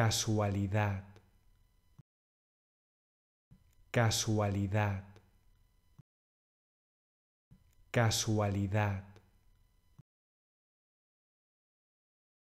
casualidad, casualidad, casualidad.